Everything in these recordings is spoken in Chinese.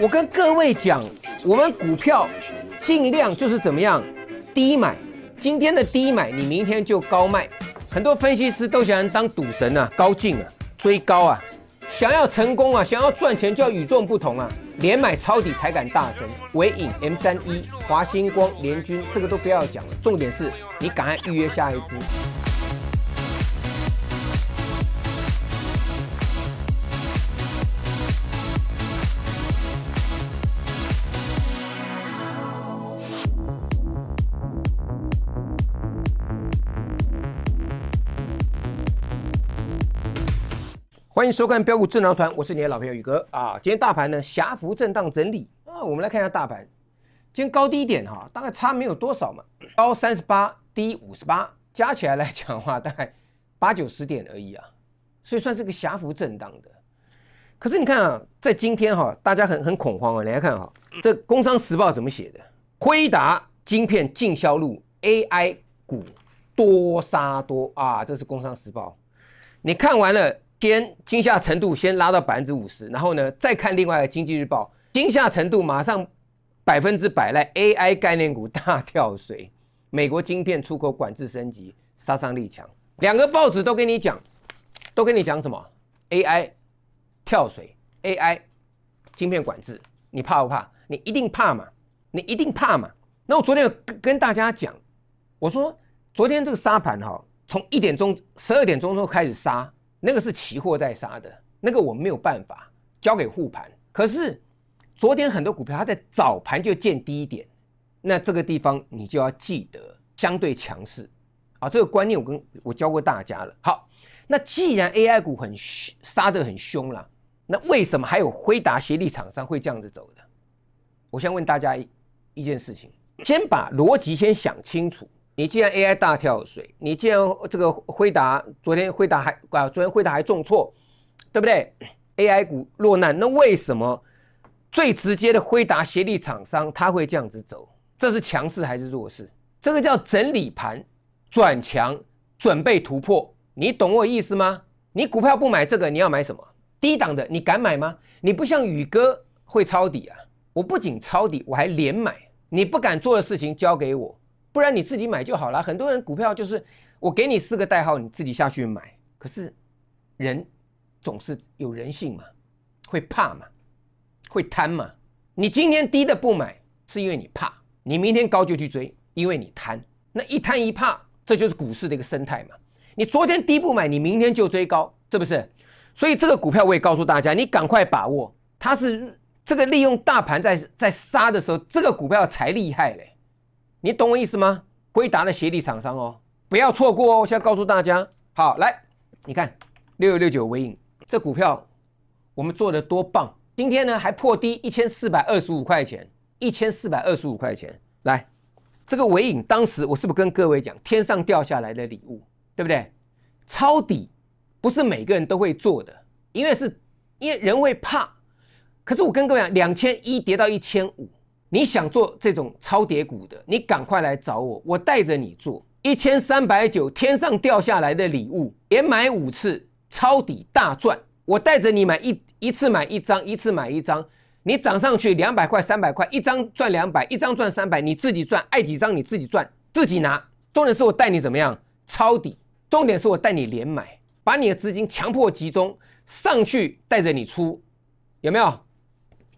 我跟各位讲，我们股票尽量就是怎么样低买，今天的低买，你明天就高卖。很多分析师都想当赌神啊，高进啊，追高啊，想要成功啊，想要赚钱就要与众不同啊，连买抄底才敢大神。唯影 M 三一、华星光联军，这个都不要讲了，重点是你赶快预约下一支。欢迎收看标股智囊团，我是你的老朋友宇哥啊。今天大盘呢，狭幅震荡整理啊。我们来看一下大盘，今天高低点哈，大概差没有多少嘛，高三十八，低五十八，加起来来讲的话，大概八九十点而已啊，所以算是个狭幅震荡的。可是你看啊，在今天哈，大家很很恐慌啊。你来看哈，这《工商时报》怎么写的？辉达晶片进销路，AI 股多杀多啊，这是《工商时报》。你看完了。先惊吓程度先拉到百分之五十，然后呢，再看另外的经济日报，惊吓程度马上百分之百，来 AI 概念股大跳水，美国晶片出口管制升级，杀伤力强。两个报纸都跟你讲，都跟你讲什么？AI 跳水，AI 晶片管制，你怕不怕？你一定怕嘛？你一定怕嘛？那我昨天有跟大家讲，我说昨天这个沙盘哈，从一点钟、十二点钟之后开始杀。那个是期货在杀的，那个我们没有办法交给护盘。可是昨天很多股票它在早盘就见低点，那这个地方你就要记得相对强势啊。这个观念我跟我教过大家了。好，那既然 AI 股很杀的很凶了，那为什么还有辉达协力厂商会这样子走的？我先问大家一件事情，先把逻辑先想清楚。你既然 AI 大跳水，你既然这个辉达昨天辉达还啊，昨天辉达还重挫，对不对？AI 股落难，那为什么最直接的辉达协力厂商他会这样子走？这是强势还是弱势？这个叫整理盘转强，准备突破，你懂我意思吗？你股票不买这个，你要买什么？低档的，你敢买吗？你不像宇哥会抄底啊，我不仅抄底，我还连买。你不敢做的事情交给我。不然你自己买就好了。很多人股票就是我给你四个代号，你自己下去买。可是人总是有人性嘛，会怕嘛，会贪嘛。你今天低的不买，是因为你怕；你明天高就去追，因为你贪。那一贪一怕，这就是股市的一个生态嘛。你昨天低不买，你明天就追高，是不是？所以这个股票我也告诉大家，你赶快把握，它是这个利用大盘在在杀的时候，这个股票才厉害嘞。你懂我意思吗？龟达的鞋底厂商哦，不要错过哦！我现在告诉大家，好来，你看六六六九尾影这股票，我们做的多棒！今天呢还破低一千四百二十五块钱，一千四百二十五块钱来，这个尾影当时我是不是跟各位讲天上掉下来的礼物，对不对？抄底不是每个人都会做的，因为是因为人会怕。可是我跟各位讲，两千一跌到一千五。你想做这种超跌股的，你赶快来找我，我带着你做一千三百九天上掉下来的礼物，连买五次抄底大赚。我带着你买一一次买一张，一次买一张，你涨上去两百块、三百块，一张赚两百，一张赚三百，你自己赚，爱几张你自己赚，自己拿。重点是我带你怎么样抄底，重点是我带你连买，把你的资金强迫集中上去，带着你出，有没有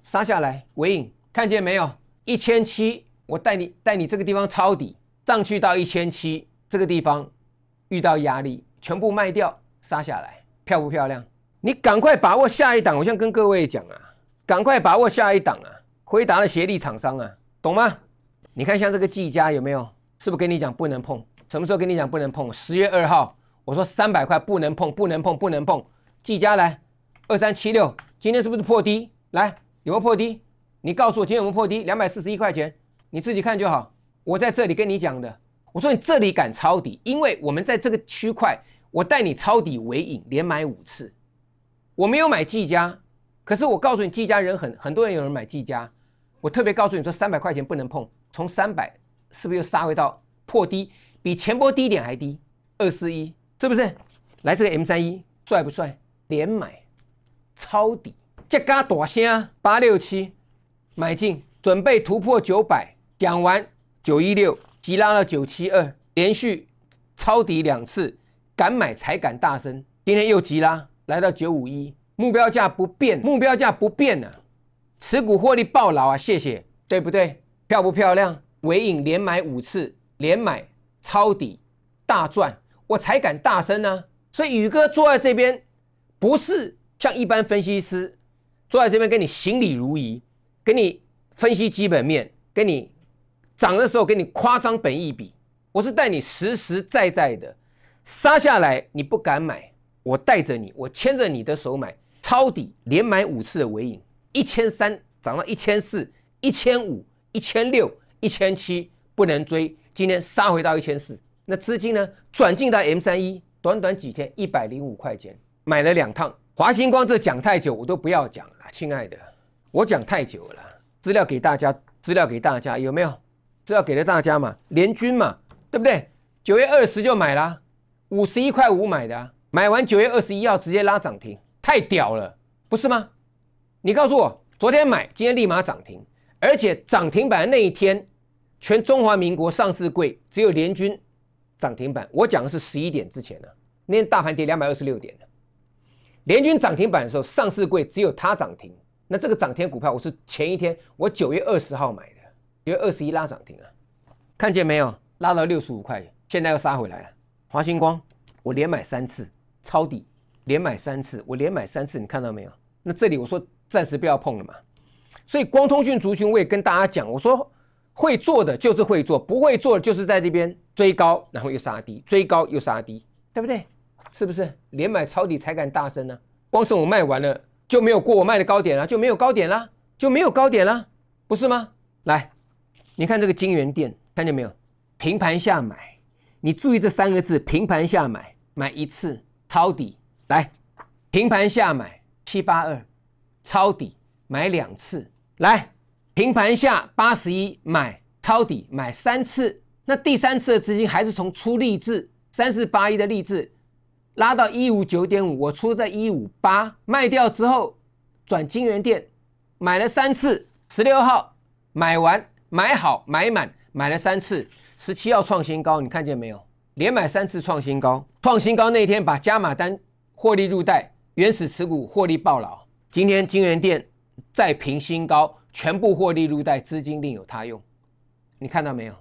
杀下来尾影，看见没有？一千七，我带你带你这个地方抄底，上去到一千七这个地方遇到压力，全部卖掉杀下来，漂不漂亮？你赶快把握下一档，我想跟各位讲啊，赶快把握下一档啊！回答的协力厂商啊，懂吗？你看像这个技嘉有没有？是不是跟你讲不能碰？什么时候跟你讲不能碰？十月二号我说三百块不能碰，不能碰，不能碰！技嘉来二三七六，今天是不是破低？来，有没有破低？你告诉我，今天我们破低两百四十一块钱，你自己看就好。我在这里跟你讲的，我说你这里敢抄底，因为我们在这个区块，我带你抄底为引，连买五次。我没有买技嘉，可是我告诉你，技嘉人很很多人有人买技嘉。我特别告诉你，这三百块钱不能碰，从三百是不是又杀回到破低，比前波低点还低，二四一是不是？来这个 M 三一，帅不帅？连买抄底，这嘎大声八六七。买进，准备突破九百。讲完九一六，急拉到九七二，连续抄底两次，敢买才敢大声。今天又急拉，来到九五一，目标价不变，目标价不变啊，持股获利暴牢啊，谢谢，对不对？漂不漂亮？尾影连买五次，连买抄底大赚，我才敢大声呢。所以宇哥坐在这边，不是像一般分析师坐在这边跟你行礼如仪。给你分析基本面，给你涨的时候给你夸张本一笔，我是带你实实在在的杀下来，你不敢买，我带着你，我牵着你的手买，抄底连买五次的尾影，一千三涨到一千四、一千五、一千六、一千七不能追，今天杀回到一千四，那资金呢转进到 M 三一，短短几天一百零五块钱买了两趟华星光，这讲太久我都不要讲了，亲爱的。我讲太久了，资料给大家，资料给大家有没有？资料给了大家嘛？联军嘛，对不对？九月二十就买了，五十一块五买的，买完九月二十一号直接拉涨停，太屌了，不是吗？你告诉我，昨天买，今天立马涨停，而且涨停板那一天，全中华民国上市柜只有联军涨停板。我讲的是十一点之前的那天，大盘跌两百二十六点联军涨停板的时候，上市柜只有它涨停。那这个涨停股票，我是前一天我九月二十号买的，九月二十一拉涨停啊，看见没有？拉到六十五块，现在又杀回来了。华星光，我连买三次，抄底，连买三次，我连买三次，你看到没有？那这里我说暂时不要碰了嘛。所以光通讯族群我也跟大家讲，我说会做的就是会做，不会做就是在这边追高，然后又杀低，追高又杀低，对不对？是不是连买抄底才敢大升呢？光是我卖完了。就没有过我卖的高点了，就没有高点了，就没有高点了，不是吗？来，你看这个金源店，看见没有？平盘下买，你注意这三个字：平盘下买，买一次抄底。来，平盘下买七八二，抄底买两次。来，平盘下八十一买抄底买三次，那第三次的资金还是从出利志三四八一的利志拉到一五九点五，我出在一五八，卖掉之后，转金源店，买了三次。十六号买完，买好，买满，买了三次。十七号创新高，你看见没有？连买三次创新高，创新高那天把加码单获利入袋，原始持股获利爆老。今天金源店再平新高，全部获利入袋，资金另有他用。你看到没有，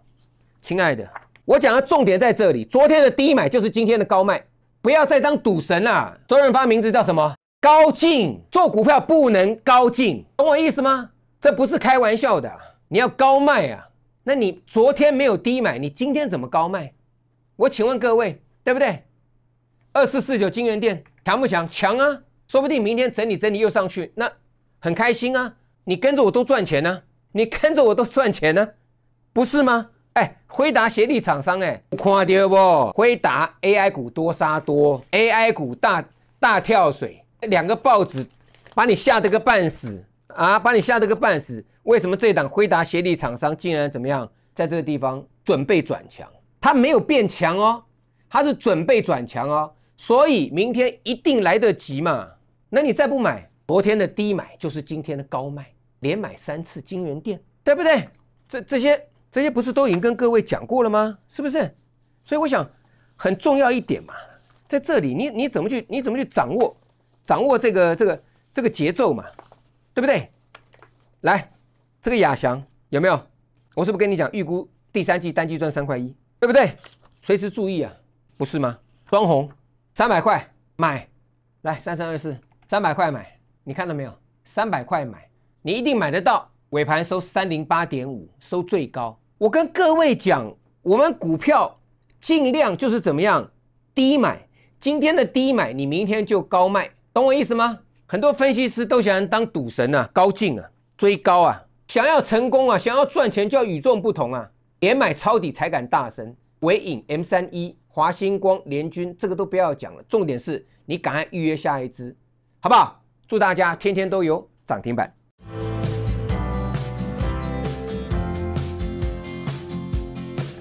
亲爱的？我讲的重点在这里，昨天的低买就是今天的高卖。不要再当赌神了。周润发名字叫什么？高进做股票不能高进，懂我意思吗？这不是开玩笑的。你要高卖啊？那你昨天没有低买，你今天怎么高卖？我请问各位，对不对？二四四九金源店强不强？强啊！说不定明天整理整理又上去，那很开心啊！你跟着我都赚钱呢，你跟着我都赚钱呢，不是吗？哎，辉达协力厂商哎，看到不？辉达 AI 股多杀多，AI 股大大跳水，两个报纸把你吓得个半死啊！把你吓得个半死。为什么这档辉达协力厂商竟然怎么样？在这个地方准备转强，它没有变强哦，它是准备转强哦。所以明天一定来得及嘛？那你再不买，昨天的低买就是今天的高卖，连买三次金源店，对不对？这这些。这些不是都已经跟各位讲过了吗？是不是？所以我想很重要一点嘛，在这里你你怎么去你怎么去掌握掌握这个这个这个节奏嘛，对不对？来，这个亚翔有没有？我是不是跟你讲预估第三季单季赚三块一，对不对？随时注意啊，不是吗？庄红三百块买，来三三二四三百块买，你看到没有？三百块买，你一定买得到。尾盘收三零八点五，收最高。我跟各位讲，我们股票尽量就是怎么样，低买，今天的低买，你明天就高卖，懂我意思吗？很多分析师都想当赌神啊，高进啊，追高啊，想要成功啊，想要赚钱就要与众不同啊，连买抄底才敢大神。伟影、M 三一、华星光、联军，这个都不要讲了，重点是你赶快预约下一支，好不好？祝大家天天都有涨停板。